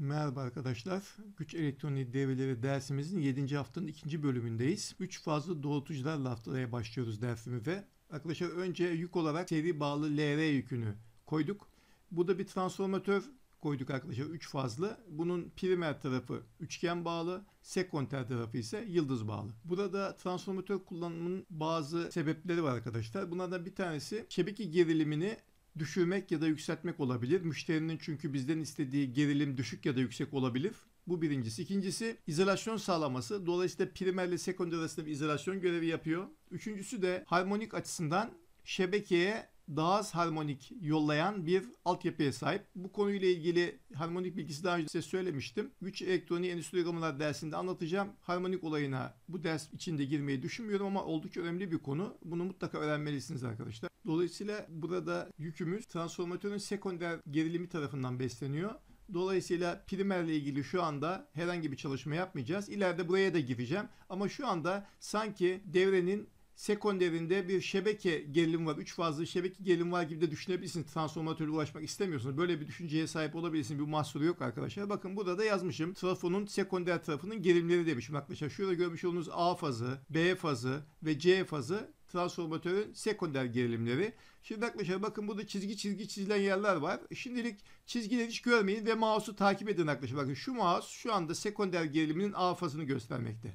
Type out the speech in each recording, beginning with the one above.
Merhaba arkadaşlar. Güç elektronik devreleri dersimizin 7. haftanın 2. bölümündeyiz. 3 fazla doğrultucularla haftaya başlıyoruz dersimize. Arkadaşlar önce yük olarak seri bağlı LR yükünü koyduk. Burada bir transformatör koyduk arkadaşlar 3 fazlı. Bunun primer tarafı üçgen bağlı, sekonter tarafı ise yıldız bağlı. Burada transformatör kullanımının bazı sebepleri var arkadaşlar. Bunlardan bir tanesi şebeke gerilimini düşürmek ya da yükseltmek olabilir. Müşterinin çünkü bizden istediği gerilim düşük ya da yüksek olabilir. Bu birincisi. İkincisi izolasyon sağlaması. Dolayısıyla primer ile sekonder arasında bir izolasyon görevi yapıyor. Üçüncüsü de harmonik açısından şebekeye daha az harmonik yollayan bir altyapıya sahip. Bu konuyla ilgili harmonik bilgisi daha önce size söylemiştim. Güç elektroniği endüstri gramılar dersinde anlatacağım. Harmonik olayına bu ders içinde girmeyi düşünmüyorum ama oldukça önemli bir konu. Bunu mutlaka öğrenmelisiniz arkadaşlar. Dolayısıyla burada yükümüz transformatörün sekonder gerilimi tarafından besleniyor. Dolayısıyla primerle ilgili şu anda herhangi bir çalışma yapmayacağız. İleride buraya da gireceğim. Ama şu anda sanki devrenin sekonderinde bir şebeke gerilim var. Üç fazlı şebeke gerilim var gibi de düşünebilirsin. Transformatörle ulaşmak istemiyorsunuz. Böyle bir düşünceye sahip olabilirsiniz. Bir mahsuru yok arkadaşlar. Bakın burada da yazmışım. Trafonun sekonder tarafının gerilimleri demişim arkadaşlar. Şurada görmüş olduğunuz A fazı, B fazı ve C fazı transformatörün sekonder gerilimleri. Şimdi arkadaşlar bakın burada çizgi çizgi çizilen yerler var. Şimdilik çizgileri hiç görmeyin ve mouse'u takip edin arkadaşlar. Bakın şu mouse şu anda sekonder geriliminin A fazını göstermekte.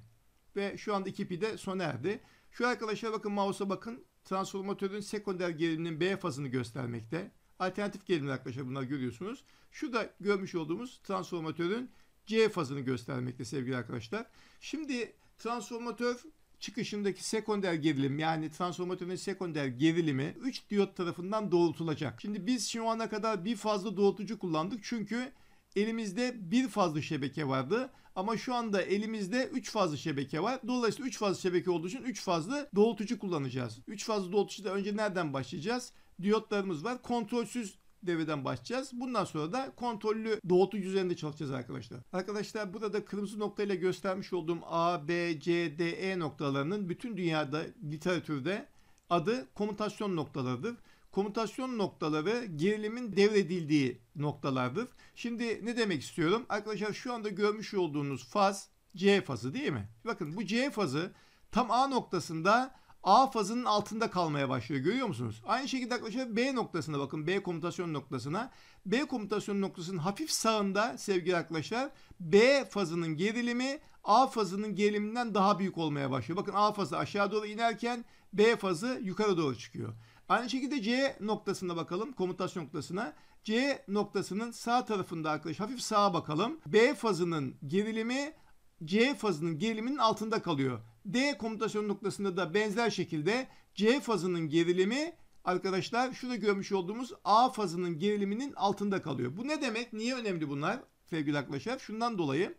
Ve şu anda 2 pi de sona erdi. Şu arkadaşa bakın mouse'a bakın. Transformatörün sekonder geriliminin B fazını göstermekte. Alternatif gerilimler arkadaşlar bunlar görüyorsunuz. Şu da görmüş olduğumuz transformatörün C fazını göstermekte sevgili arkadaşlar. Şimdi transformatör çıkışındaki sekonder gerilim yani transformatörün sekonder gerilimi 3 diyot tarafından doğrultulacak. Şimdi biz şu ana kadar bir fazla doğrultucu kullandık çünkü elimizde bir fazla şebeke vardı. Ama şu anda elimizde 3 fazlı şebeke var. Dolayısıyla 3 fazlı şebeke olduğu için 3 fazlı doğrultucu kullanacağız. 3 fazlı doğrultucuda önce nereden başlayacağız? Diyotlarımız var. Kontrolsüz devreden başlayacağız. Bundan sonra da kontrollü doğrultucu üzerinde çalışacağız arkadaşlar. Arkadaşlar burada kırmızı noktayla göstermiş olduğum A, B, C, D, E noktalarının bütün dünyada literatürde adı komutasyon noktalarıdır komutasyon noktaları gerilimin devredildiği noktalardır. Şimdi ne demek istiyorum? Arkadaşlar şu anda görmüş olduğunuz faz C fazı değil mi? Bakın bu C fazı tam A noktasında A fazının altında kalmaya başlıyor. Görüyor musunuz? Aynı şekilde arkadaşlar B noktasına bakın. B komutasyon noktasına. B komutasyon noktasının hafif sağında sevgili arkadaşlar B fazının gerilimi A fazının geriliminden daha büyük olmaya başlıyor. Bakın A fazı aşağı doğru inerken B fazı yukarı doğru çıkıyor. Aynı şekilde C noktasına bakalım. Komutasyon noktasına. C noktasının sağ tarafında arkadaş hafif sağa bakalım. B fazının gerilimi C fazının geriliminin altında kalıyor. D komutasyon noktasında da benzer şekilde C fazının gerilimi arkadaşlar şurada görmüş olduğumuz A fazının geriliminin altında kalıyor. Bu ne demek? Niye önemli bunlar sevgili arkadaşlar? Şundan dolayı.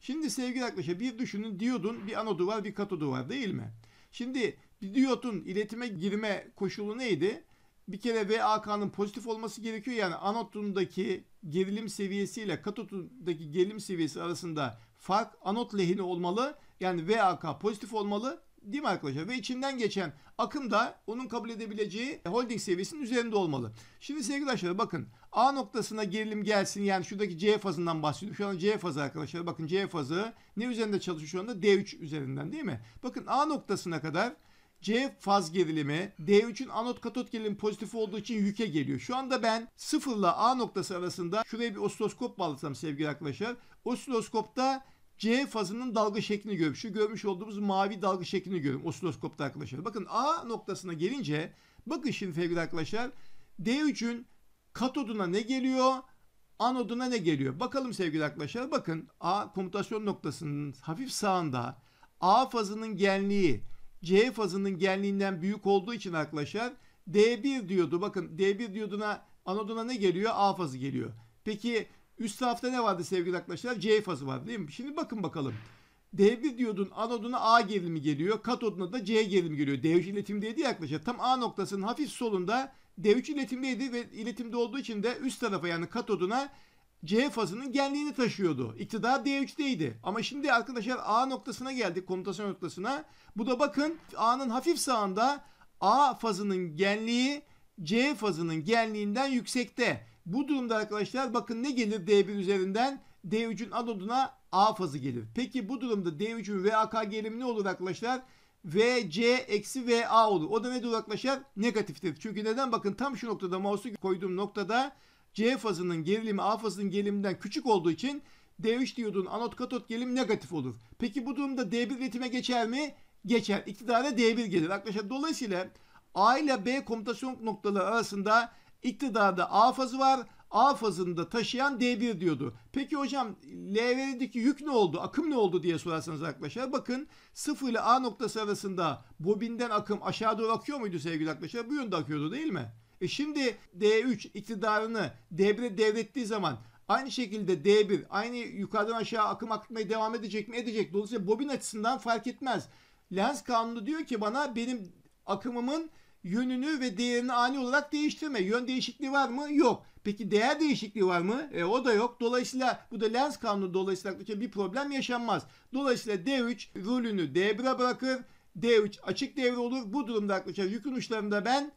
Şimdi sevgili arkadaşlar bir düşünün diyodun bir anodu var bir katodu var değil mi? Şimdi diyotun iletime girme koşulu neydi? Bir kere VAK'nın pozitif olması gerekiyor. Yani anotundaki gerilim seviyesiyle katotundaki gerilim seviyesi arasında fark anot lehine olmalı. Yani VAK pozitif olmalı. Değil mi arkadaşlar? Ve içinden geçen akım da onun kabul edebileceği holding seviyesinin üzerinde olmalı. Şimdi sevgili arkadaşlar bakın A noktasına gerilim gelsin yani şuradaki C fazından bahsediyorum. Şu an C fazı arkadaşlar bakın C fazı ne üzerinde çalışıyor şu anda? D3 üzerinden değil mi? Bakın A noktasına kadar C faz gerilimi, D3'ün anot katot gerilimi pozitif olduğu için yüke geliyor. Şu anda ben sıfırla A noktası arasında şuraya bir osiloskop bağlasam sevgili arkadaşlar. Osiloskopta C fazının dalga şeklini görüyorum. Şu görmüş olduğumuz mavi dalga şeklini görüyorum osiloskopta arkadaşlar. Bakın A noktasına gelince bakın şimdi sevgili arkadaşlar D3'ün katoduna ne geliyor? Anoduna ne geliyor? Bakalım sevgili arkadaşlar. Bakın A komutasyon noktasının hafif sağında A fazının genliği C fazının genliğinden büyük olduğu için arkadaşlar D1 diyordu. Bakın D1 diyoduna anoduna ne geliyor? A fazı geliyor. Peki üst tarafta ne vardı sevgili arkadaşlar? C fazı vardı değil mi? Şimdi bakın bakalım. D1 diyodun anoduna A gerilimi geliyor. Katoduna da C gerilimi geliyor. D3 iletimdeydi ya arkadaşlar. Tam A noktasının hafif solunda D3 iletimdeydi ve iletimde olduğu için de üst tarafa yani katoduna C fazının genliğini taşıyordu. İktidar D3'teydi. Ama şimdi arkadaşlar A noktasına geldik. Komutasyon noktasına. Bu da bakın A'nın hafif sağında A fazının genliği C fazının genliğinden yüksekte. Bu durumda arkadaşlar bakın ne gelir D1 üzerinden? D3'ün anoduna A fazı gelir. Peki bu durumda D3'ün VAK gelimi ne olur arkadaşlar? VC eksi VA olur. O da ne olur arkadaşlar? Negatiftir. Çünkü neden? Bakın tam şu noktada mouse'u koyduğum noktada C fazının gerilimi A fazının geriliminden küçük olduğu için D3 diyodun anot katot gerilim negatif olur. Peki bu durumda D1 iletime geçer mi? Geçer. İktidara D1 gelir. Arkadaşlar dolayısıyla A ile B komutasyon noktaları arasında iktidarda A fazı var. A fazında taşıyan D1 diyordu. Peki hocam L1'deki yük ne oldu? Akım ne oldu diye sorarsanız arkadaşlar. Bakın 0 ile A noktası arasında bobinden akım aşağı doğru akıyor muydu sevgili arkadaşlar? Bu yönde akıyordu değil mi? E şimdi D3 iktidarını D1'e devrettiği zaman aynı şekilde D1 aynı yukarıdan aşağı akım akmaya devam edecek mi edecek. Dolayısıyla bobin açısından fark etmez. Lens kanunu diyor ki bana benim akımımın yönünü ve değerini ani olarak değiştirme. Yön değişikliği var mı? Yok. Peki değer değişikliği var mı? E, o da yok. Dolayısıyla bu da lens kanunu dolayısıyla bir problem yaşanmaz. Dolayısıyla D3 rolünü D1'e bırakır. D3 açık devre olur. Bu durumda arkadaşlar yükün uçlarında ben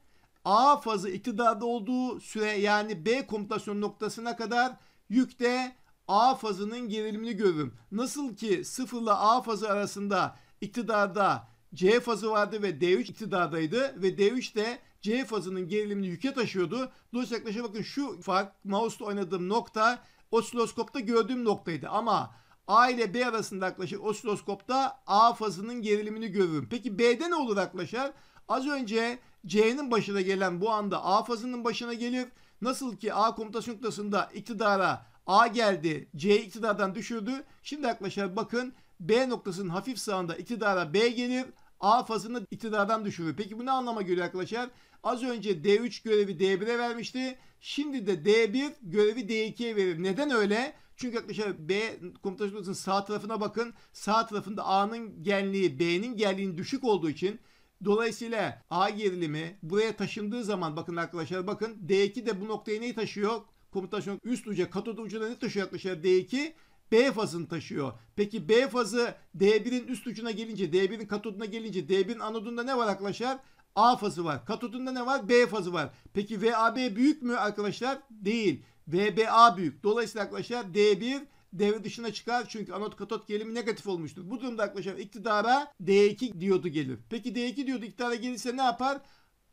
A fazı iktidarda olduğu süre yani B komutasyon noktasına kadar yükte A fazının gerilimini görürüm. Nasıl ki 0 ile A fazı arasında iktidarda C fazı vardı ve D3 iktidardaydı ve D3 de C fazının gerilimini yüke taşıyordu. Dolayısıyla yaklaşık bakın şu fark mouse'la oynadığım nokta osiloskopta gördüğüm noktaydı ama A ile B arasında yaklaşık osiloskopta A fazının gerilimini görürüm. Peki B'de ne olur yaklaşır? Az önce C'nin başına gelen bu anda A fazının başına gelir. Nasıl ki A komutasyon noktasında iktidara A geldi, C iktidardan düşürdü. Şimdi arkadaşlar bakın B noktasının hafif sağında iktidara B gelir. A fazını iktidardan düşürür. Peki bu ne anlama geliyor arkadaşlar? Az önce D3 görevi D1'e vermişti. Şimdi de D1 görevi D2'ye verir. Neden öyle? Çünkü arkadaşlar B komutasyon sağ tarafına bakın. Sağ tarafında A'nın genliği B'nin genliğinin düşük olduğu için Dolayısıyla A gerilimi buraya taşındığı zaman bakın arkadaşlar bakın D2 de bu noktayı neyi taşıyor? Komutasyon üst uca katoda ucuna ne taşıyor arkadaşlar? D2 B fazını taşıyor. Peki B fazı D1'in üst ucuna gelince, D1'in katoduna gelince, D1'in anodunda ne var arkadaşlar? A fazı var. Katodunda ne var? B fazı var. Peki VAB büyük mü arkadaşlar? Değil. VBA büyük. Dolayısıyla arkadaşlar D1 devre dışına çıkar çünkü anot katot gelimi negatif olmuştur. Bu durumda arkadaşlar iktidara D2 diyodu gelir. Peki D2 diyodu iktidara gelirse ne yapar?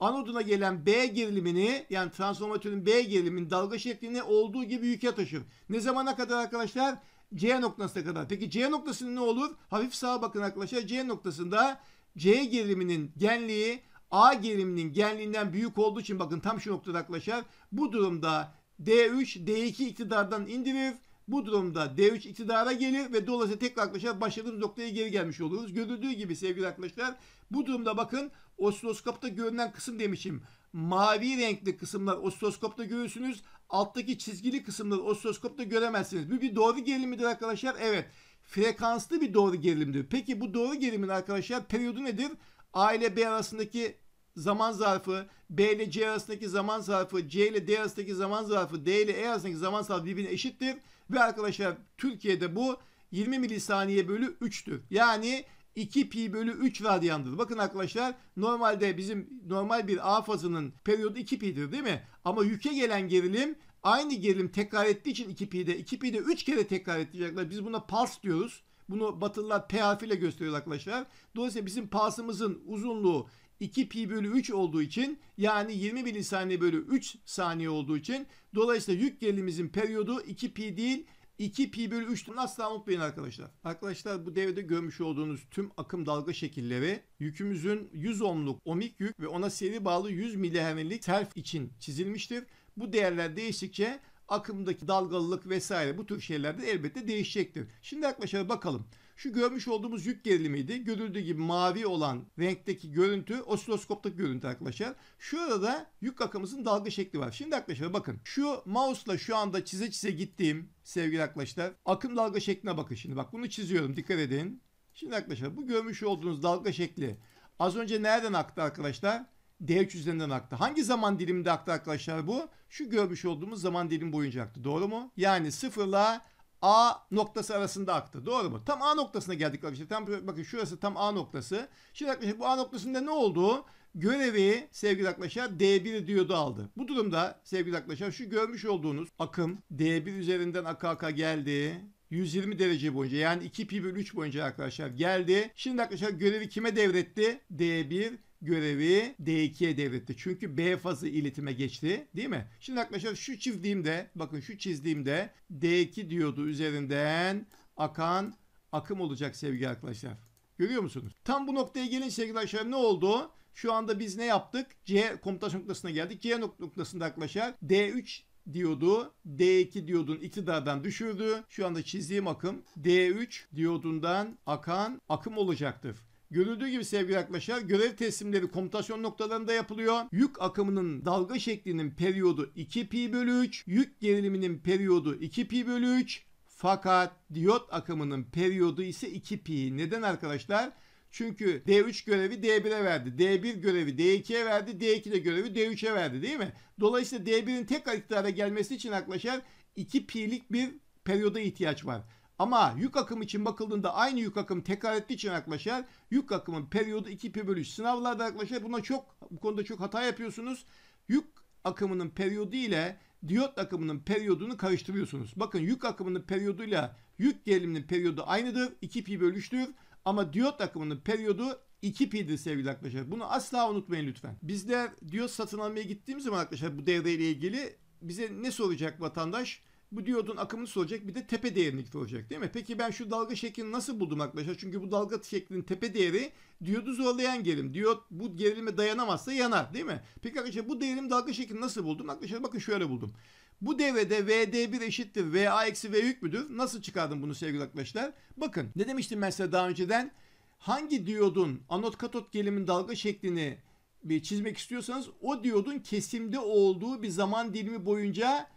Anoduna gelen B gerilimini yani transformatörün B geriliminin dalga şeklini olduğu gibi yüke taşır. Ne zamana kadar arkadaşlar? C noktasına kadar. Peki C noktasında ne olur? Hafif sağa bakın arkadaşlar. C noktasında C geriliminin genliği A geriliminin genliğinden büyük olduğu için bakın tam şu noktada arkadaşlar. Bu durumda D3, D2 iktidardan indirir. Bu durumda D3 iktidara gelir ve dolayısıyla tekrar arkadaşlar başladığımız noktaya geri gelmiş oluruz. Görüldüğü gibi sevgili arkadaşlar bu durumda bakın osiloskopta görünen kısım demişim. Mavi renkli kısımlar osiloskopta görürsünüz. Alttaki çizgili kısımları osiloskopta göremezsiniz. Bu bir doğru gerilimidir arkadaşlar. Evet frekanslı bir doğru gerilimdir. Peki bu doğru gerilimin arkadaşlar periyodu nedir? A ile B arasındaki zaman zarfı, B ile C arasındaki zaman zarfı, C ile D arasındaki zaman zarfı, D ile E arasındaki zaman zarfı birbirine eşittir. Ve arkadaşlar Türkiye'de bu 20 milisaniye bölü 3'tür. Yani 2 pi bölü 3 radyandır. Bakın arkadaşlar normalde bizim normal bir A fazının periyodu 2 pi'dir değil mi? Ama yüke gelen gerilim aynı gerilim tekrar ettiği için 2 pi'de 2 pi'de 3 kere tekrar edecekler Biz buna pulse diyoruz. Bunu batılılar P harfiyle gösteriyor arkadaşlar. Dolayısıyla bizim pasımızın uzunluğu 2 pi bölü 3 olduğu için yani 20 milisaniye bölü 3 saniye olduğu için dolayısıyla yük gerilimimizin periyodu 2 pi değil 2 pi bölü 3'tür. Asla unutmayın arkadaşlar. Arkadaşlar bu devrede görmüş olduğunuz tüm akım dalga şekilleri yükümüzün 100 ohmluk omik yük ve ona seri bağlı 100 milihermlik self için çizilmiştir. Bu değerler değiştikçe akımdaki dalgalılık vesaire bu tür şeyler de elbette değişecektir. Şimdi arkadaşlar bakalım. Şu görmüş olduğumuz yük gerilimiydi. Görüldüğü gibi mavi olan renkteki görüntü osiloskoptaki görüntü arkadaşlar. Şurada da yük akımımızın dalga şekli var. Şimdi arkadaşlar bakın. Şu mouse'la şu anda çize çize gittiğim sevgili arkadaşlar akım dalga şekline bakın şimdi. Bak bunu çiziyorum dikkat edin. Şimdi arkadaşlar bu görmüş olduğunuz dalga şekli az önce nereden aktı arkadaşlar? D3 üzerinden aktı. Hangi zaman diliminde aktı arkadaşlar bu? Şu görmüş olduğumuz zaman dilim boyunca aktı. Doğru mu? Yani sıfırla A noktası arasında aktı. Doğru mu? Tam A noktasına geldik arkadaşlar. Tam bakın şurası tam A noktası. Şimdi arkadaşlar bu A noktasında ne oldu? Görevi sevgili arkadaşlar D1 diyodu aldı. Bu durumda sevgili arkadaşlar şu görmüş olduğunuz akım D1 üzerinden aka aka geldi. 120 derece boyunca yani 2 pi bölü 3 boyunca arkadaşlar geldi. Şimdi arkadaşlar görevi kime devretti? D1 görevi D2'ye devretti. Çünkü B fazı iletime geçti değil mi? Şimdi arkadaşlar şu çizdiğimde bakın şu çizdiğimde D2 diyordu üzerinden akan akım olacak sevgili arkadaşlar. Görüyor musunuz? Tam bu noktaya gelin sevgili arkadaşlar ne oldu? Şu anda biz ne yaptık? C komutasyon noktasına geldik. C noktasında arkadaşlar D3 diyordu. D2 diyodun iktidardan düşürdü. Şu anda çizdiğim akım D3 diyodundan akan akım olacaktır. Görüldüğü gibi sevgili arkadaşlar görev teslimleri komutasyon noktalarında yapılıyor. Yük akımının dalga şeklinin periyodu 2 pi bölü 3. Yük geriliminin periyodu 2 pi bölü 3. Fakat diyot akımının periyodu ise 2 pi. Neden arkadaşlar? Çünkü D3 görevi D1'e verdi. D1 görevi D2'ye verdi. D2 de görevi D3'e verdi değil mi? Dolayısıyla D1'in tek iktidara gelmesi için arkadaşlar 2 pi'lik bir periyoda ihtiyaç var. Ama yük akım için bakıldığında aynı yük akım tekrar ettiği için arkadaşlar yük akımın periyodu 2 pi bölü 3. Sınavlarda arkadaşlar buna çok bu konuda çok hata yapıyorsunuz. Yük akımının periyodu ile diyot akımının periyodunu karıştırıyorsunuz. Bakın yük akımının periyoduyla yük geriliminin periyodu aynıdır. 2 pi bölü 3'tür. Ama diyot akımının periyodu 2 pi'dir sevgili arkadaşlar. Bunu asla unutmayın lütfen. Bizler diyot satın almaya gittiğimiz zaman arkadaşlar bu devreyle ilgili bize ne soracak vatandaş? bu diyodun akımını soracak bir de tepe değerini soracak değil mi? Peki ben şu dalga şeklini nasıl buldum arkadaşlar? Çünkü bu dalga şeklinin tepe değeri diyodu zorlayan gerilim. Diyot bu gerilime dayanamazsa yanar değil mi? Peki arkadaşlar bu değerim dalga şeklini nasıl buldum? Arkadaşlar bakın şöyle buldum. Bu devrede VD1 eşittir VA eksi V yük müdür? Nasıl çıkardım bunu sevgili arkadaşlar? Bakın ne demiştim ben size daha önceden? Hangi diyodun anot katot gerilimin dalga şeklini bir çizmek istiyorsanız o diyodun kesimde olduğu bir zaman dilimi boyunca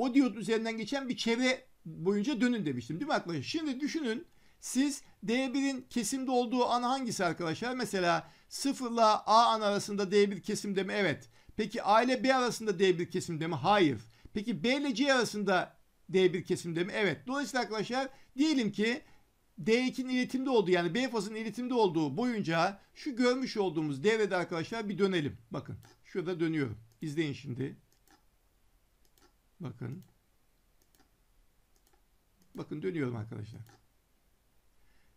o diyot üzerinden geçen bir çevre boyunca dönün demiştim değil mi arkadaşlar? Şimdi düşünün siz D1'in kesimde olduğu an hangisi arkadaşlar? Mesela 0 ile A an arasında D1 kesimde mi? Evet. Peki A ile B arasında D1 kesimde mi? Hayır. Peki B ile C arasında D1 kesimde mi? Evet. Dolayısıyla arkadaşlar diyelim ki D2'nin iletimde olduğu yani B fazının iletimde olduğu boyunca şu görmüş olduğumuz devrede arkadaşlar bir dönelim. Bakın şurada dönüyorum. İzleyin şimdi. Bakın. Bakın dönüyorum arkadaşlar.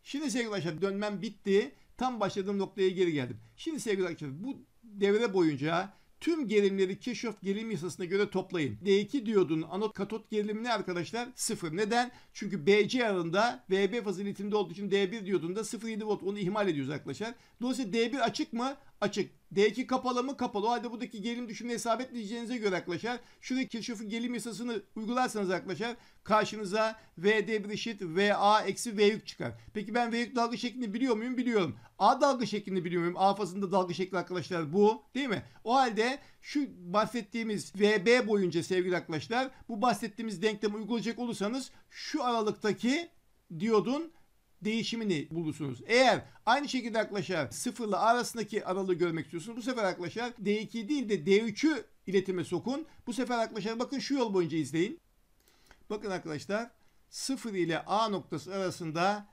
Şimdi sevgili arkadaşlar dönmem bitti. Tam başladığım noktaya geri geldim. Şimdi sevgili arkadaşlar bu devre boyunca tüm gerilimleri Kirchhoff gerilim yasasına göre toplayın. D2 diyodun anot katot gerilimi ne arkadaşlar? Sıfır. Neden? Çünkü BC arında, VB fazilitinde olduğu için D1 diyodunda 0.7 volt onu ihmal ediyoruz arkadaşlar. Dolayısıyla D1 açık mı? Açık. D2 kapalı mı? Kapalı. O halde buradaki gerilim düşümünü hesap etmeyeceğinize göre arkadaşlar şuradaki Kirchhoff'un gerilim yasasını uygularsanız arkadaşlar karşınıza VD bir eşit VA eksi v yük çıkar. Peki ben v yük dalga şeklini biliyor muyum? Biliyorum. A dalga şeklini biliyor muyum? A fazında dalga şekli arkadaşlar bu değil mi? O halde şu bahsettiğimiz VB boyunca sevgili arkadaşlar bu bahsettiğimiz denklemi uygulayacak olursanız şu aralıktaki diyodun değişimini bulursunuz. Eğer aynı şekilde arkadaşlar sıfırla arasındaki aralığı görmek istiyorsunuz. Bu sefer arkadaşlar D2 değil de D3'ü iletime sokun. Bu sefer arkadaşlar bakın şu yol boyunca izleyin. Bakın arkadaşlar sıfır ile A noktası arasında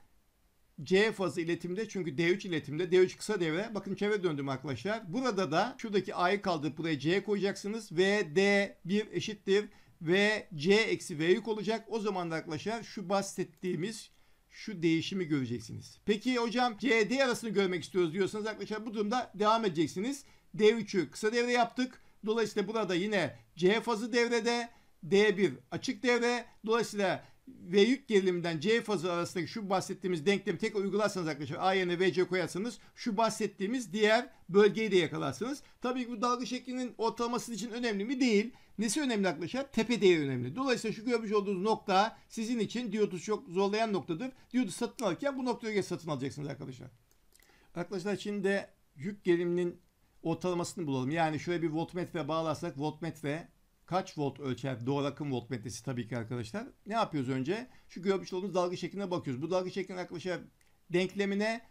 C fazı iletimde çünkü D3 iletimde D3 kısa devre. Bakın çevre döndüm arkadaşlar. Burada da şuradaki A'yı kaldırıp buraya C'ye koyacaksınız. Ve D1 eşittir. Ve C eksi V yük olacak. O zaman da arkadaşlar şu bahsettiğimiz şu değişimi göreceksiniz. Peki hocam CD arasını görmek istiyoruz diyorsanız arkadaşlar bu durumda devam edeceksiniz. D3'ü kısa devre yaptık. Dolayısıyla burada yine C fazı devrede. D1 açık devre. Dolayısıyla ve yük geriliminden C fazı arasındaki şu bahsettiğimiz denklemi tek uygularsanız arkadaşlar A yerine VC koyarsanız şu bahsettiğimiz diğer bölgeyi de yakalarsınız. Tabii ki bu dalga şeklinin ortalaması için önemli mi? Değil. Nesi önemli arkadaşlar? Tepe değeri önemli. Dolayısıyla şu görmüş olduğunuz nokta sizin için diyotu çok zorlayan noktadır. Diyotu satın alırken bu noktaya göre satın alacaksınız arkadaşlar. Arkadaşlar şimdi de yük geriliminin ortalamasını bulalım. Yani şöyle bir voltmetre bağlarsak voltmetre kaç volt ölçer doğal akım voltmetresi tabii ki arkadaşlar. Ne yapıyoruz önce? Şu görmüş olduğunuz dalga şekline bakıyoruz. Bu dalga şeklinin arkadaşlar denklemine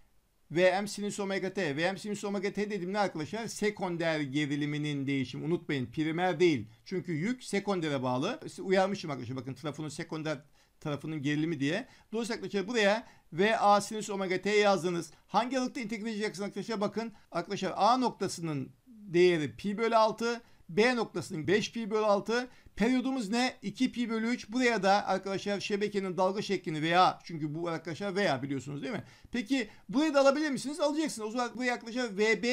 Vm sinüs omega t. Vm sinüs omega t dedim ne arkadaşlar sekonder geriliminin değişimi. Unutmayın primer değil. Çünkü yük sekondere bağlı. Uyarmışım arkadaşlar bakın trafonun sekonder tarafının gerilimi diye. Dolayısıyla arkadaşlar buraya VA sinüs omega t yazdınız. Hangi aralıkta integre edeceksiniz arkadaşlar bakın. Arkadaşlar A noktasının değeri pi bölü 6. B noktasının 5 pi bölü 6. Periyodumuz ne? 2 pi bölü 3. Buraya da arkadaşlar şebekenin dalga şeklini veya çünkü bu arkadaşlar veya biliyorsunuz değil mi? Peki burayı da alabilir misiniz? Alacaksınız. O zaman buraya arkadaşlar VB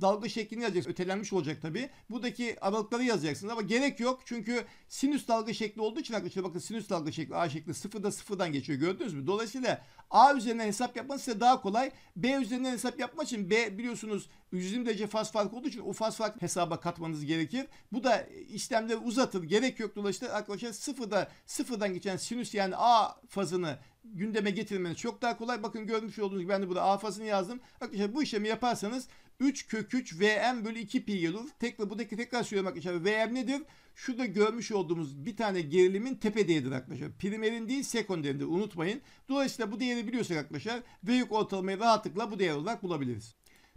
dalga şeklini yazacaksınız. Ötelenmiş olacak tabii. Buradaki aralıkları yazacaksınız ama gerek yok. Çünkü sinüs dalga şekli olduğu için arkadaşlar bakın sinüs dalga şekli A şekli sıfırda sıfırdan geçiyor gördünüz mü? Dolayısıyla A üzerinden hesap yapmanız size daha kolay. B üzerinden hesap yapmak için B biliyorsunuz 120 derece faz fark olduğu için o faz fark hesaba katmanız gerekir. Bu da işlemleri uzatır. Gerek yok dolayısıyla arkadaşlar sıfırda sıfırdan geçen sinüs yani A fazını gündeme getirmeniz çok daha kolay. Bakın görmüş olduğunuz gibi ben de burada A fazını yazdım. Arkadaşlar bu işlemi yaparsanız 3 kök 3 Vm bölü 2 pi gelir. Tekrar buradaki tekrar söylemek için Vm nedir? Şurada görmüş olduğumuz bir tane gerilimin tepe değeridir arkadaşlar. Primerin değil sekonderidir unutmayın. Dolayısıyla bu değeri biliyorsak arkadaşlar V yük ortalamayı rahatlıkla bu değer olarak bulabiliriz.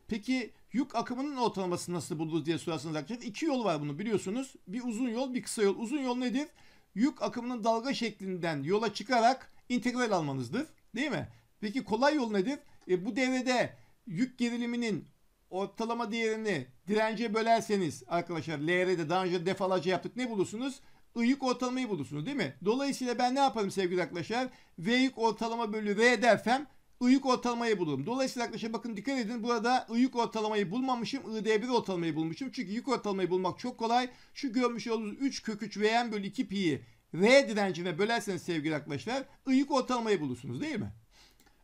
Peki yük akımının ortalamasını nasıl buluruz diye sorarsanız arkadaşlar iki yol var bunu biliyorsunuz. Bir uzun yol bir kısa yol. Uzun yol nedir? Yük akımının dalga şeklinden yola çıkarak integral almanızdır. Değil mi? Peki kolay yol nedir? E, bu devrede yük geriliminin ortalama değerini dirence bölerseniz arkadaşlar LR'de daha önce defalarca yaptık ne bulursunuz? Iyük ortalamayı bulursunuz değil mi? Dolayısıyla ben ne yaparım sevgili arkadaşlar? V'yük ortalama bölü R dersem ıyık ortalamayı bulurum. Dolayısıyla arkadaşlar bakın dikkat edin burada ıyık ortalamayı bulmamışım. ID1 ortalamayı bulmuşum. Çünkü yük ortalamayı bulmak çok kolay. Şu görmüş olduğunuz 3 kök 3 Vn bölü 2 pi'yi R direncine bölerseniz sevgili arkadaşlar ıyık ortalamayı bulursunuz değil mi?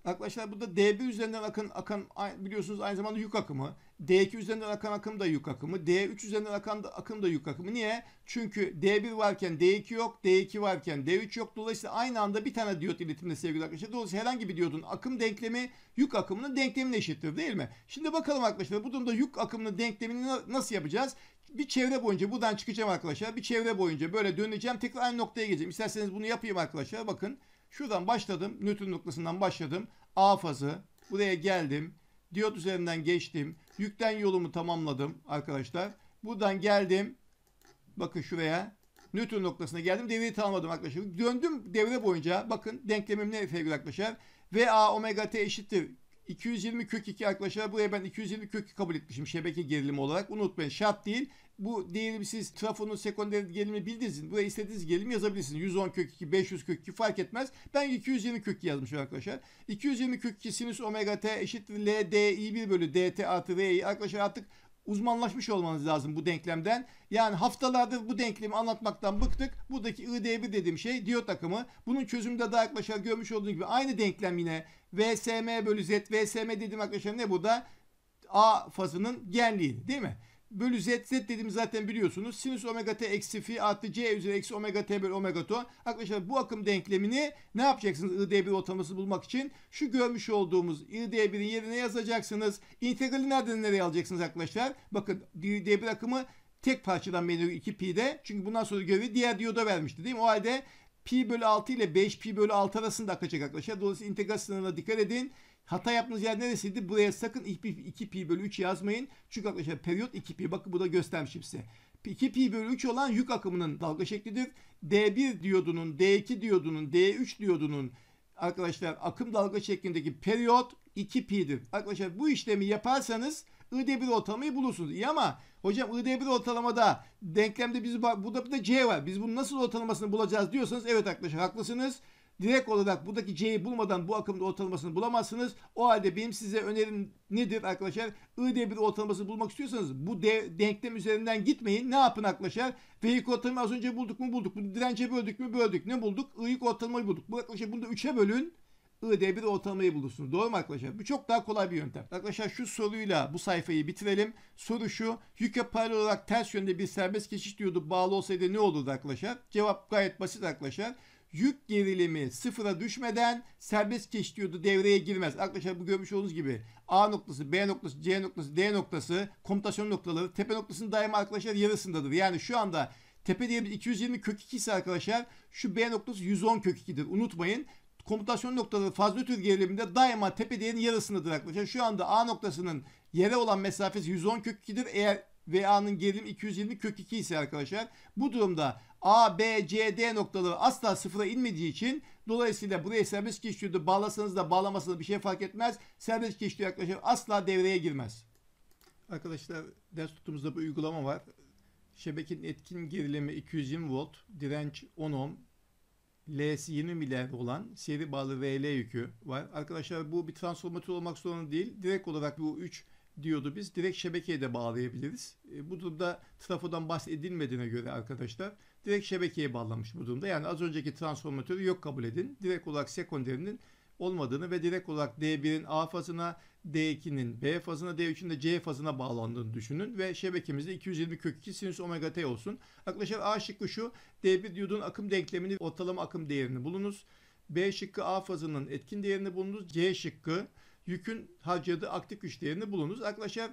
Arkadaşlar burada D1 üzerinden akın, akan biliyorsunuz aynı zamanda yük akımı. D2 üzerinden akan akım da yük akımı. D3 üzerinden akan da, akım da yük akımı. Niye? Çünkü D1 varken D2 yok. D2 varken D3 yok. Dolayısıyla aynı anda bir tane diyot iletimde sevgili arkadaşlar. Dolayısıyla herhangi bir diyodun akım denklemi yük akımının denklemine eşittir değil mi? Şimdi bakalım arkadaşlar bu durumda yük akımının denklemini nasıl yapacağız? bir çevre boyunca buradan çıkacağım arkadaşlar. Bir çevre boyunca böyle döneceğim. Tekrar aynı noktaya geleceğim. İsterseniz bunu yapayım arkadaşlar. Bakın Şuradan başladım. Newton noktasından başladım. A fazı. Buraya geldim. Diyot üzerinden geçtim. Yükten yolumu tamamladım arkadaşlar. Buradan geldim. Bakın şuraya. Newton noktasına geldim. Devreyi tamamladım arkadaşlar. Döndüm devre boyunca. Bakın denklemim ne sevgili arkadaşlar? VA omega t eşittir. 220 kök 2 arkadaşlar. Buraya ben 220 kök 2 kabul etmişim şebeke gerilimi olarak. Unutmayın şart değil bu diyelim siz trafonun sekonder gelimi bildiğiniz buraya istediğiniz gelimi yazabilirsiniz. 110 kök 2, 500 kök 2 fark etmez. Ben 220 kök 2 yazmışım arkadaşlar. 220 kök 2 sinüs omega t eşittir LDI1 bölü DT artı R'yi arkadaşlar artık uzmanlaşmış olmanız lazım bu denklemden. Yani haftalardır bu denklemi anlatmaktan bıktık. Buradaki ID1 dediğim şey diyot takımı. Bunun çözümde daha arkadaşlar görmüş olduğunuz gibi aynı denklem yine VSM bölü Z. VSM dedim arkadaşlar ne bu da? A fazının genliği değil mi? bölü z, z dediğimiz zaten biliyorsunuz. Sinüs omega t eksi fi artı c üzeri eksi omega t bölü omega to. Arkadaşlar bu akım denklemini ne yapacaksınız id1 ortalamasını bulmak için? Şu görmüş olduğumuz id1'in yerine yazacaksınız. İntegrali nereden nereye alacaksınız arkadaşlar? Bakın id1 akımı tek parçadan meydana 2 pi'de. Çünkü bundan sonra görevi diğer diyoda vermişti değil mi? O halde pi bölü 6 ile 5 pi bölü 6 arasında akacak arkadaşlar. Dolayısıyla integral sınırına dikkat edin. Hata yaptığınız yer neresiydi? Buraya sakın 2 pi bölü 3 yazmayın. Çünkü arkadaşlar periyot 2 pi. Bakın bu da göstermişim size. 2 pi bölü 3 olan yük akımının dalga şeklidir. D1 diyodunun, D2 diyodunun, D3 diyodunun arkadaşlar akım dalga şeklindeki periyot 2 pi'dir. Arkadaşlar bu işlemi yaparsanız ID1 ortalamayı bulursunuz. İyi ama hocam ID1 ortalamada denklemde biz burada bir de C var. Biz bunun nasıl ortalamasını bulacağız diyorsanız evet arkadaşlar haklısınız. Direkt olarak buradaki C'yi bulmadan bu akımda ortalamasını bulamazsınız. O halde benim size önerim nedir arkadaşlar? I diye bir ortalaması bulmak istiyorsanız bu de, denklem üzerinden gitmeyin. Ne yapın arkadaşlar? V ortalamayı az önce bulduk mu bulduk. Bunu dirence böldük mü böldük. Ne bulduk? I'yi ortalamayı bulduk. Bu arkadaşlar bunu da 3'e bölün. id bir ortalamayı bulursunuz. Doğru mu arkadaşlar? Bu çok daha kolay bir yöntem. Arkadaşlar şu soruyla bu sayfayı bitirelim. Soru şu. Yüke paralel olarak ters yönde bir serbest geçiş diyordu. Bağlı olsaydı ne olurdu arkadaşlar? Cevap gayet basit arkadaşlar yük gerilimi sıfıra düşmeden serbest keş devreye girmez. Arkadaşlar bu görmüş olduğunuz gibi A noktası, B noktası, C noktası, D noktası, komutasyon noktaları, tepe noktasının daima arkadaşlar yarısındadır. Yani şu anda tepe diyebiliriz 220 kök 2 ise arkadaşlar şu B noktası 110 kök 2'dir. Unutmayın komutasyon noktaları fazla ötür geriliminde daima tepe değerinin yarısındadır arkadaşlar. Şu anda A noktasının yere olan mesafesi 110 kök 2'dir. Eğer VA'nın gerilim 220 kök 2 ise arkadaşlar bu durumda A, B, C, D noktaları asla sıfıra inmediği için dolayısıyla buraya serbest geçiyordu. Bağlasanız da bağlamasanız bir şey fark etmez. Serbest geçiyor arkadaşlar asla devreye girmez. Arkadaşlar ders tutumuzda bu uygulama var. Şebekenin etkin gerilimi 220 volt, direnç 10 ohm, L'si 20 milyar olan seri bağlı VL yükü var. Arkadaşlar bu bir transformatör olmak zorunda değil. Direkt olarak bu 3 diyordu biz. Direkt şebekeye de bağlayabiliriz. E, bu durumda trafodan bahsedilmediğine göre arkadaşlar direkt şebekeye bağlamış bu durumda. Yani az önceki transformatörü yok kabul edin. Direkt olarak sekonderinin olmadığını ve direkt olarak D1'in A fazına, D2'nin B fazına, D3'ün de C fazına bağlandığını düşünün ve şebekemizde 220 kök 2 sinüs omega t olsun. Arkadaşlar A şıkkı şu, D1 diyodun akım denklemini ortalama akım değerini bulunuz. B şıkkı A fazının etkin değerini bulunuz. C şıkkı yükün harcadığı aktif güç değerini bulunuz. Arkadaşlar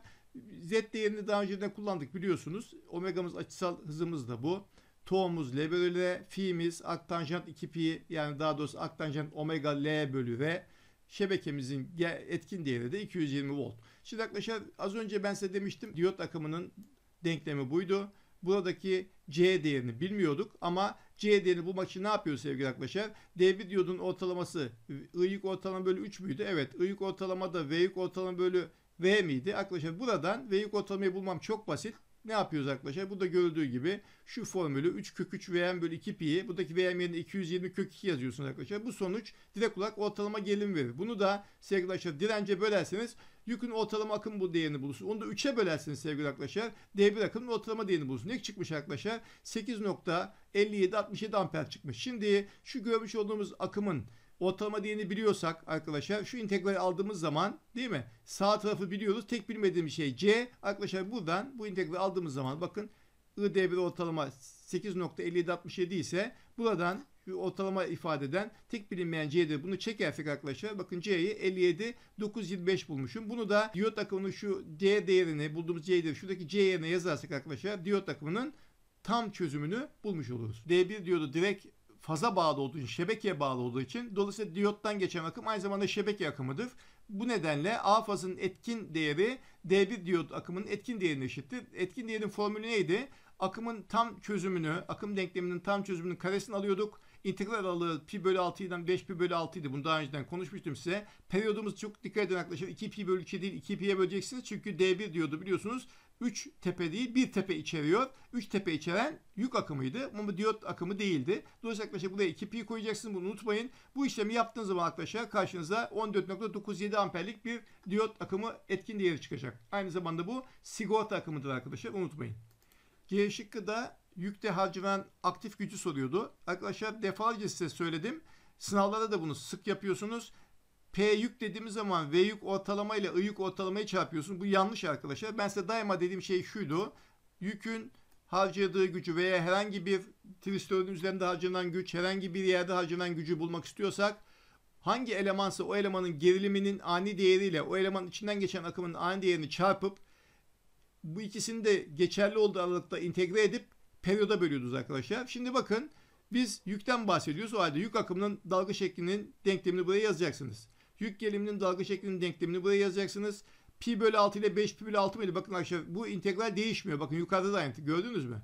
Z değerini daha önce de kullandık biliyorsunuz. Omegamız açısal hızımız da bu. To'muz L bölü R, Fi'miz aktanjant 2 pi yani daha doğrusu aktanjant omega L bölü R. Şebekemizin etkin değeri de 220 volt. Şimdi arkadaşlar az önce ben size demiştim diyot akımının denklemi buydu. Buradaki C değerini bilmiyorduk ama C bu maçı ne yapıyor sevgili arkadaşlar? D1 ortalaması I'yük ortalama bölü 3 müydü? Evet. I'yük ortalama da V'yük ortalama bölü V miydi? Arkadaşlar buradan V'yük ortalamayı bulmam çok basit ne yapıyoruz arkadaşlar? Bu da görüldüğü gibi şu formülü 3 kök 3 Vm bölü 2 pi'yi buradaki Vm yerine 220 kök 2 yazıyorsunuz arkadaşlar. Bu sonuç direkt olarak ortalama gerilim verir. Bunu da sevgili arkadaşlar dirence bölerseniz yükün ortalama akım bu değerini bulursun. Onu da 3'e bölersiniz sevgili arkadaşlar d akımın ortalama değerini bulursun. Ne çıkmış arkadaşlar? 8.5767 amper çıkmış. Şimdi şu görmüş olduğumuz akımın Ortalama değerini biliyorsak arkadaşlar şu integrali aldığımız zaman değil mi? Sağ tarafı biliyoruz. Tek bilmediğim şey C. Arkadaşlar buradan bu integrali aldığımız zaman bakın IDB ortalama 8.5767 ise buradan ortalama ifadeden tek bilinmeyen C'dir. Bunu çekersek arkadaşlar bakın C'yi 57 925 bulmuşum. Bunu da diyot akımının şu D değerini bulduğumuz C'dir. Şuradaki C yerine yazarsak arkadaşlar diyot akımının tam çözümünü bulmuş oluruz. D1 diyordu direkt faza bağlı olduğu için, şebekeye bağlı olduğu için dolayısıyla diyottan geçen akım aynı zamanda şebeke akımıdır. Bu nedenle A fazının etkin değeri D1 diyot akımının etkin değerine eşittir. Etkin değerin formülü neydi? Akımın tam çözümünü, akım denkleminin tam çözümünün karesini alıyorduk. İntegral aralığı pi bölü 6'dan 5 pi bölü 6 idi. Bunu daha önceden konuşmuştum size. Periyodumuz çok dikkat edin arkadaşlar. 2 pi bölü 2 değil 2 pi'ye böleceksiniz. Çünkü D1 diyordu biliyorsunuz. 3 tepe değil bir tepe içeriyor. 3 tepe içeren yük akımıydı. ama diyot akımı değildi. Dolayısıyla arkadaşlar buraya 2 pi koyacaksınız bunu unutmayın. Bu işlemi yaptığınız zaman arkadaşlar karşınıza 14.97 amperlik bir diyot akımı etkin değeri çıkacak. Aynı zamanda bu sigorta akımıdır arkadaşlar unutmayın. G şıkkı da yükte harcanan aktif gücü soruyordu. Arkadaşlar defalarca size söyledim. Sınavlarda da bunu sık yapıyorsunuz. P yük dediğimiz zaman V yük ortalama ile I yük ortalamayı çarpıyorsun. Bu yanlış arkadaşlar. Ben size daima dediğim şey şuydu. Yükün harcadığı gücü veya herhangi bir tristörün üzerinde harcanan güç, herhangi bir yerde harcanan gücü bulmak istiyorsak hangi elemansa o elemanın geriliminin ani değeriyle o elemanın içinden geçen akımın ani değerini çarpıp bu ikisini de geçerli olduğu aralıkta integre edip periyoda bölüyoruz arkadaşlar. Şimdi bakın biz yükten bahsediyoruz. O halde yük akımının dalga şeklinin denklemini buraya yazacaksınız. Yük geliminin dalga şeklinin denklemini buraya yazacaksınız. Pi bölü 6 ile 5 pi bölü 6 mıydı? Bakın aşağı bu integral değişmiyor. Bakın yukarıda da aynı. Gördünüz mü?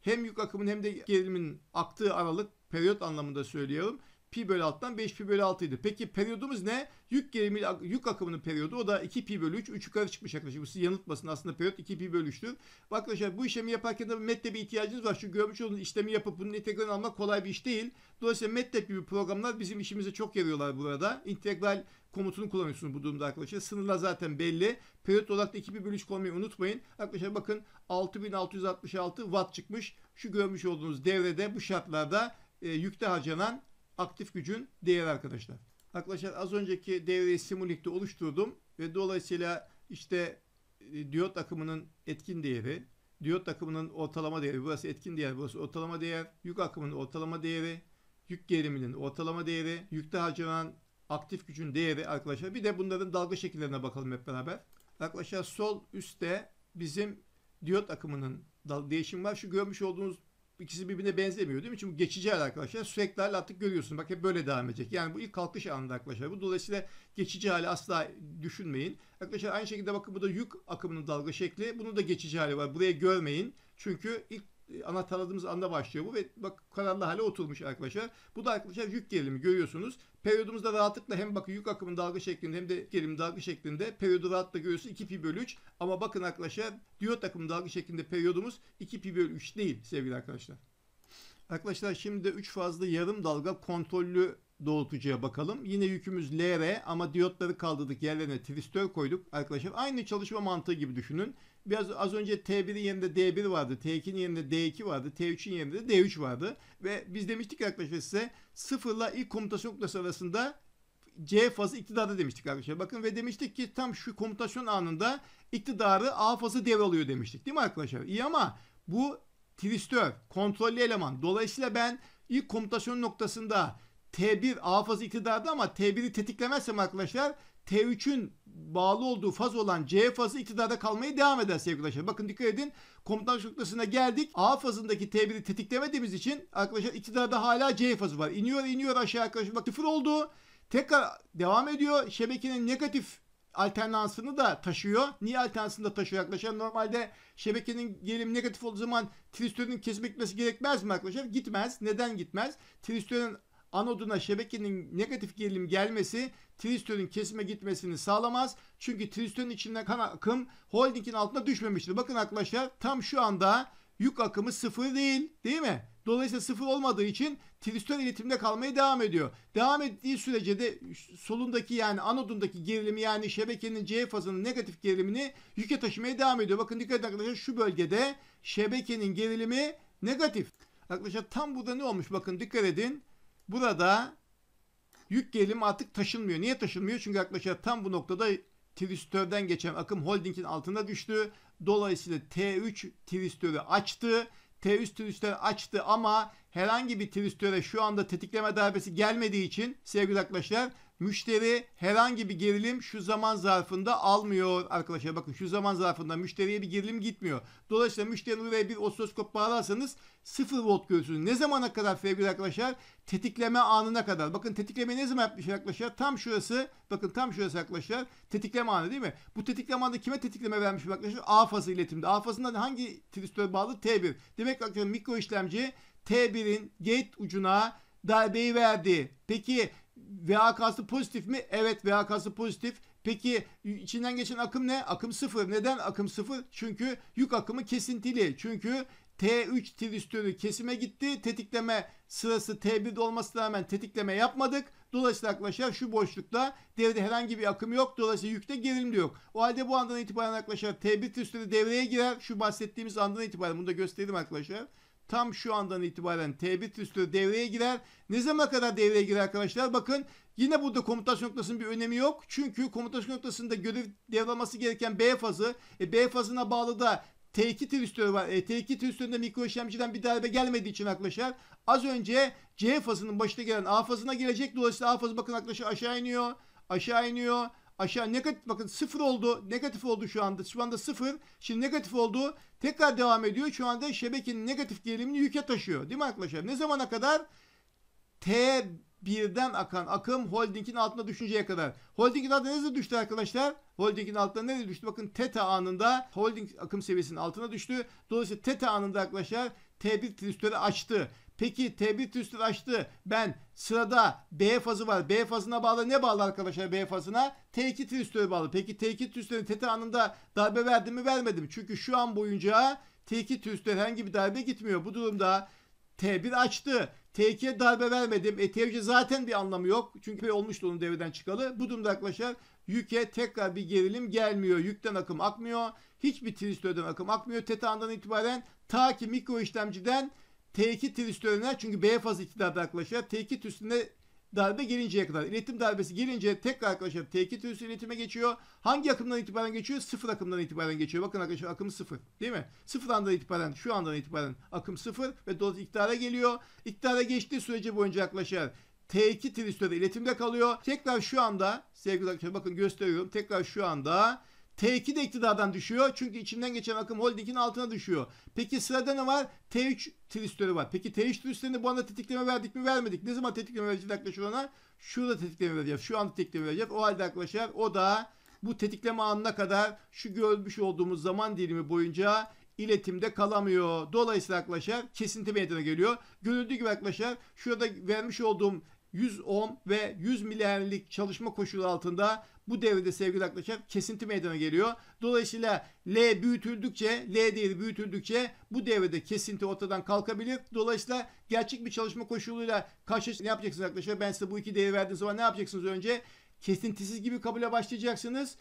Hem yük akımın hem de gerilimin aktığı aralık periyot anlamında söyleyelim pi bölü alttan 5 pi bölü 6 idi. Peki periyodumuz ne? Yük gerilimi yük akımının periyodu o da 2 pi bölü 3. 3 yukarı çıkmış yaklaşık. Bu sizi yanıltmasın. Aslında periyot 2 pi bölü 3'tür. Bak arkadaşlar bu işlemi yaparken de metlebe ihtiyacınız var. Şu görmüş olduğunuz işlemi yapıp bunun integralini almak kolay bir iş değil. Dolayısıyla metlep gibi programlar bizim işimize çok yarıyorlar burada. İntegral komutunu kullanıyorsunuz bu durumda arkadaşlar. Sınırlar zaten belli. Periyot olarak da 2 pi bölü 3 koymayı unutmayın. Arkadaşlar bakın 6666 watt çıkmış. Şu görmüş olduğunuz devrede bu şartlarda e, yükte harcanan aktif gücün değeri arkadaşlar. Arkadaşlar az önceki devreyi Simulik'te oluşturdum ve dolayısıyla işte e, diyot akımının etkin değeri, diyot akımının ortalama değeri, burası etkin değer, burası ortalama değer, yük akımının ortalama değeri, yük geriminin ortalama değeri, yükte harcanan aktif gücün değeri arkadaşlar. Bir de bunların dalga şekillerine bakalım hep beraber. Arkadaşlar sol üstte bizim diyot akımının değişim var. Şu görmüş olduğunuz İkisi birbirine benzemiyor değil mi? Çünkü geçici arkadaşlar. Sürekli hal artık görüyorsun. Bak hep böyle devam edecek. Yani bu ilk kalkış anında arkadaşlar. Bu dolayısıyla geçici hali asla düşünmeyin. Arkadaşlar aynı şekilde bakın bu da yük akımının dalga şekli. Bunun da geçici hali var. Buraya görmeyin. Çünkü ilk anahtarladığımız anda başlıyor bu ve bak kararlı hale oturmuş arkadaşlar. Bu da arkadaşlar yük gerilimi görüyorsunuz. Periyodumuzda rahatlıkla hem bakın yük akımın dalga şeklinde hem de gerilim dalga şeklinde periyodu rahatlıkla görüyorsunuz 2 pi bölü 3 ama bakın arkadaşlar diyot akımı dalga şeklinde periyodumuz 2 pi bölü 3 değil sevgili arkadaşlar. Arkadaşlar şimdi de 3 fazlı yarım dalga kontrollü doğrultucuya bakalım. Yine yükümüz LR ama diyotları kaldırdık yerlerine tristör koyduk. Arkadaşlar aynı çalışma mantığı gibi düşünün. Biraz az önce T1'in yerinde D1 vardı, T2'nin yerinde D2 vardı, T3'ün yerinde de D3 vardı. Ve biz demiştik arkadaşlar size sıfırla ilk komutasyon noktası arasında C fazı iktidarda demiştik arkadaşlar. Bakın ve demiştik ki tam şu komutasyon anında iktidarı A fazı devralıyor demiştik değil mi arkadaşlar? İyi ama bu tristör, kontrollü eleman. Dolayısıyla ben ilk komutasyon noktasında T1 A fazı iktidarda ama T1'i tetiklemezsem arkadaşlar T3'ün bağlı olduğu faz olan C fazı iktidarda kalmaya devam eder sevgili arkadaşlar. Bakın dikkat edin komutan noktasına geldik. A fazındaki T1'i tetiklemediğimiz için arkadaşlar iktidarda hala C fazı var. İniyor iniyor aşağı arkadaşlar. Bak sıfır oldu. Tekrar devam ediyor. Şebekenin negatif alternansını da taşıyor. Niye alternansını da taşıyor arkadaşlar? Normalde şebekenin gelimi negatif olduğu zaman tristörün kesmek gitmesi gerekmez mi arkadaşlar? Gitmez. Neden gitmez? Tristörün anoduna şebekenin negatif gerilim gelmesi tristörün kesime gitmesini sağlamaz. Çünkü tristörün içinde kan akım holdingin altına düşmemiştir. Bakın arkadaşlar tam şu anda yük akımı sıfır değil değil mi? Dolayısıyla sıfır olmadığı için tristör iletimde kalmaya devam ediyor. Devam ettiği sürece de solundaki yani anodundaki gerilimi yani şebekenin C fazının negatif gerilimini yüke taşımaya devam ediyor. Bakın dikkat edin arkadaşlar şu bölgede şebekenin gerilimi negatif. Arkadaşlar tam burada ne olmuş bakın dikkat edin. Burada yük gelimi artık taşınmıyor. Niye taşınmıyor? Çünkü arkadaşlar tam bu noktada tristörden geçen akım holdingin altına düştü. Dolayısıyla T3 tristörü açtı. T3 tristör açtı ama herhangi bir tristöre şu anda tetikleme darbesi gelmediği için sevgili arkadaşlar Müşteri herhangi bir gerilim şu zaman zarfında almıyor arkadaşlar. Bakın şu zaman zarfında müşteriye bir gerilim gitmiyor. Dolayısıyla müşterinin buraya bir osiloskop bağlarsanız 0 volt görürsünüz. Ne zamana kadar sevgili arkadaşlar? Tetikleme anına kadar. Bakın tetikleme ne zaman yapmış arkadaşlar? Tam şurası. Bakın tam şurası arkadaşlar. Tetikleme anı değil mi? Bu tetikleme anında kime tetikleme vermiş arkadaşlar? A fazı iletimde. A fazından hangi tristör bağlı? T1. Demek arkadaşlar mikro işlemci T1'in gate ucuna darbeyi verdi. Peki VHK'sı pozitif mi? Evet VHK'sı pozitif. Peki içinden geçen akım ne? Akım sıfır. Neden akım sıfır? Çünkü yük akımı kesintili. Çünkü T3 tristörü kesime gitti. Tetikleme sırası T1'de olmasına rağmen tetikleme yapmadık. Dolayısıyla arkadaşlar şu boşlukta devrede herhangi bir akım yok. Dolayısıyla yükte gerilim de yok. O halde bu andan itibaren arkadaşlar T1 tristörü devreye girer. Şu bahsettiğimiz andan itibaren bunu da göstereyim arkadaşlar tam şu andan itibaren T1 devreye girer. Ne zaman kadar devreye girer arkadaşlar? Bakın yine burada komutasyon noktasının bir önemi yok. Çünkü komutasyon noktasında görev devralması gereken B fazı. E, B fazına bağlı da T2 tristörü var. E, T2 tristöründe mikro işlemciden bir darbe gelmediği için arkadaşlar az önce C fazının başına gelen A fazına gelecek. Dolayısıyla A fazı bakın arkadaşlar aşağı iniyor. Aşağı iniyor aşağı negatif bakın sıfır oldu. Negatif oldu şu anda. Şu anda sıfır. Şimdi negatif oldu. Tekrar devam ediyor. Şu anda şebekenin negatif gerilimini yüke taşıyor. Değil mi arkadaşlar? Ne zamana kadar? T1'den akan akım holdingin altına düşünceye kadar. Holdingin altına ne düştü arkadaşlar? Holdingin altına nereye düştü? Bakın teta anında holding akım seviyesinin altına düştü. Dolayısıyla teta anında arkadaşlar T1 tristörü açtı. Peki T1 tebrik açtı. Ben sırada B fazı var. B fazına bağlı ne bağlı arkadaşlar B fazına? T2 tüstüre bağlı. Peki T2 tüstüre teta anında darbe verdim mi vermedim. Çünkü şu an boyunca T2 tüstüre herhangi bir darbe gitmiyor. Bu durumda T1 açtı. T2'ye darbe vermedim. E T3'e zaten bir anlamı yok. Çünkü olmuştu onun devreden çıkalı. Bu durumda arkadaşlar yüke tekrar bir gerilim gelmiyor. Yükten akım akmıyor. Hiçbir tristörden akım akmıyor. Teta andan itibaren ta ki mikro işlemciden T2 üstü öner çünkü B fazı iktidarda arkadaşlar. T2 üstünde darbe gelinceye kadar. İletim darbesi gelince tekrar arkadaşlar T2 üstü iletime geçiyor. Hangi akımdan itibaren geçiyor? Sıfır akımdan itibaren geçiyor. Bakın arkadaşlar akım sıfır değil mi? Sıfır andan itibaren şu andan itibaren akım sıfır ve dolayısıyla iktidara geliyor. İktidara geçtiği sürece boyunca arkadaşlar T2 tristörü iletimde kalıyor. Tekrar şu anda sevgili arkadaşlar bakın gösteriyorum. Tekrar şu anda T2 de iktidardan düşüyor. Çünkü içinden geçen akım holdingin altına düşüyor. Peki sırada ne var? T3 tristörü var. Peki T3 tristörüne bu anda tetikleme verdik mi vermedik. Ne zaman tetikleme verecek? arkadaşlar ona? Şurada tetikleme verecek, Şu anda tetikleme verecek. O halde arkadaşlar o da bu tetikleme anına kadar şu görmüş olduğumuz zaman dilimi boyunca iletimde kalamıyor. Dolayısıyla arkadaşlar kesinti meydana geliyor. Görüldüğü gibi arkadaşlar şurada vermiş olduğum 110 ve 100 miliamperlik çalışma koşulu altında bu devrede sevgili arkadaşlar kesinti meydana geliyor. Dolayısıyla L büyütüldükçe, L değeri büyütüldükçe bu devrede kesinti ortadan kalkabilir. Dolayısıyla gerçek bir çalışma koşuluyla karşı ne yapacaksınız arkadaşlar? Ben size bu iki değeri verdiğim zaman ne yapacaksınız önce? Kesintisiz gibi kabule başlayacaksınız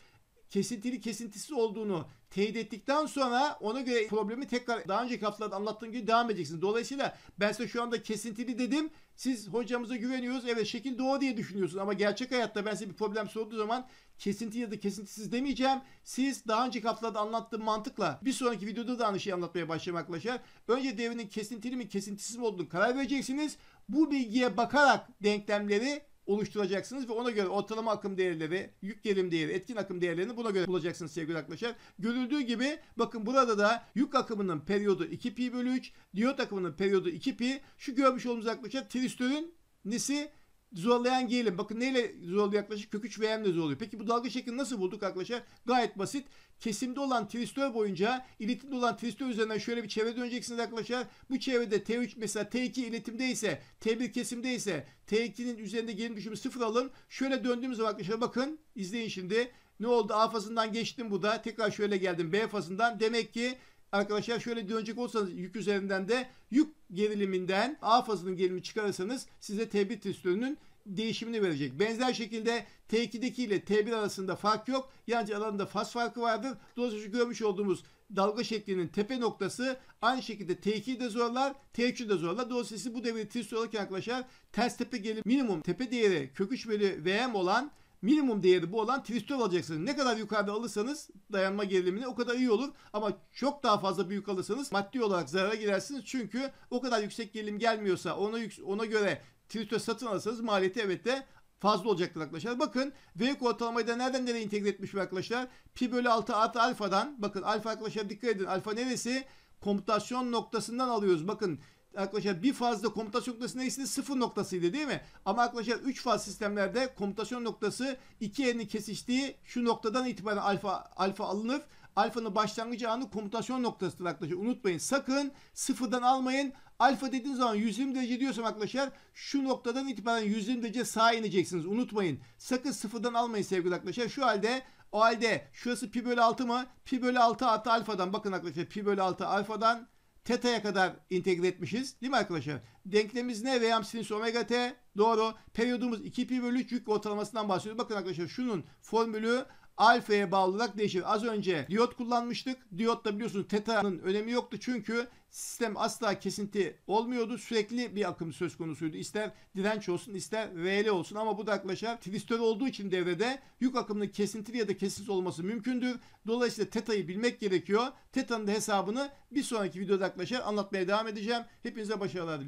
kesintili kesintisiz olduğunu teyit ettikten sonra ona göre problemi tekrar daha önceki haftalarda anlattığım gibi devam edeceksiniz. Dolayısıyla ben size şu anda kesintili dedim. Siz hocamıza güveniyoruz. Evet şekil doğa diye düşünüyorsunuz ama gerçek hayatta ben size bir problem sorduğu zaman kesinti ya da kesintisiz demeyeceğim. Siz daha önce haftalarda anlattığım mantıkla bir sonraki videoda da aynı şeyi anlatmaya başlayacağım Önce devrenin kesintili mi kesintisiz mi olduğunu karar vereceksiniz. Bu bilgiye bakarak denklemleri oluşturacaksınız ve ona göre ortalama akım değerleri, yük gerilim değeri, etkin akım değerlerini buna göre bulacaksınız sevgili arkadaşlar. Görüldüğü gibi bakın burada da yük akımının periyodu 2 pi bölü 3, diyot akımının periyodu 2 pi. Şu görmüş olduğumuz arkadaşlar tristörün nesi Zorlayan giyelim. Bakın neyle zualı yaklaşık? Kök 3 Vm M ile zualıyor. Peki bu dalga şeklini nasıl bulduk arkadaşlar? Gayet basit. Kesimde olan tristör boyunca iletimde olan tristör üzerinden şöyle bir çevre döneceksiniz arkadaşlar. Bu çevrede T3 mesela T2 iletimde ise T1 kesimde ise T2'nin üzerinde gelin düşümü sıfır alın. Şöyle döndüğümüz zaman arkadaşlar bakın izleyin şimdi. Ne oldu? A fazından geçtim bu da. Tekrar şöyle geldim B fazından. Demek ki Arkadaşlar şöyle dönecek olsanız yük üzerinden de yük geriliminden A fazının gerilimi çıkarırsanız size T1 tristörünün değişimini verecek. Benzer şekilde T2'deki ile T1 arasında fark yok. Yalnızca alanında faz farkı vardır. Dolayısıyla görmüş olduğumuz dalga şeklinin tepe noktası aynı şekilde T2'yi de zorlar, T3'ü de zorlar. Dolayısıyla bu devre tristör olarak arkadaşlar ters tepe gelir minimum tepe değeri kök bölü VM olan minimum değeri bu olan twistor alacaksınız. Ne kadar yukarıda alırsanız dayanma gerilimini o kadar iyi olur. Ama çok daha fazla büyük alırsanız maddi olarak zarara girersiniz. Çünkü o kadar yüksek gerilim gelmiyorsa ona ona göre twistor satın alırsanız maliyeti evet de fazla olacaktır arkadaşlar. Bakın Veyko ortalamayı da nereden nereye integre etmiş arkadaşlar? Pi bölü 6 artı alfadan. Bakın alfa arkadaşlar dikkat edin. Alfa neresi? Komutasyon noktasından alıyoruz. Bakın Arkadaşlar bir fazda komutasyon noktası neyse sıfır noktasıydı değil mi? Ama arkadaşlar 3 faz sistemlerde komutasyon noktası iki yerini kesiştiği şu noktadan itibaren alfa alfa alınır. Alfanın başlangıcı anı komutasyon noktasıdır arkadaşlar. Unutmayın sakın sıfırdan almayın. Alfa dediğiniz zaman 120 derece diyorsam arkadaşlar şu noktadan itibaren 120 derece sağa ineceksiniz. Unutmayın. Sakın sıfırdan almayın sevgili arkadaşlar. Şu halde o halde şurası pi bölü 6 mı? Pi bölü 6 artı alfadan. Bakın arkadaşlar pi bölü 6 alfadan Teta'ya kadar integre etmişiz. Değil mi arkadaşlar? Denklemimiz ne? V sinüs omega t. Doğru. Periyodumuz 2 pi bölü 3 yük ortalamasından bahsediyoruz. Bakın arkadaşlar şunun formülü alfaya bağlı olarak değişir. Az önce diyot kullanmıştık. Diyotta biliyorsunuz teta'nın önemi yoktu çünkü sistem asla kesinti olmuyordu. Sürekli bir akım söz konusuydu. İster direnç olsun ister RL olsun ama bu daklaşa twistör olduğu için devrede yük akımının kesintili ya da kesintisiz olması mümkündür. Dolayısıyla teta'yı bilmek gerekiyor. Teta'nın da hesabını bir sonraki videoda arkadaşlar anlatmaya devam edeceğim. Hepinize başarılar diliyorum.